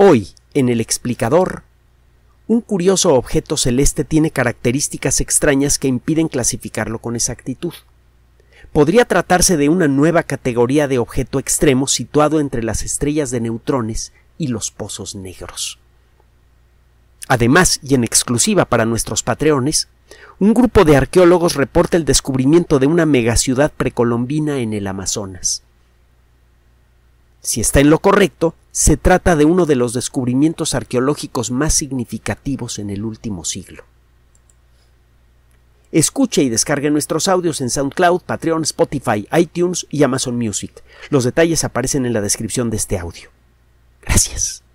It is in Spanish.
Hoy, en el explicador, un curioso objeto celeste tiene características extrañas que impiden clasificarlo con exactitud. Podría tratarse de una nueva categoría de objeto extremo situado entre las estrellas de neutrones y los pozos negros. Además, y en exclusiva para nuestros patreones, un grupo de arqueólogos reporta el descubrimiento de una megaciudad precolombina en el Amazonas si está en lo correcto, se trata de uno de los descubrimientos arqueológicos más significativos en el último siglo. Escuche y descargue nuestros audios en SoundCloud, Patreon, Spotify, iTunes y Amazon Music. Los detalles aparecen en la descripción de este audio. Gracias.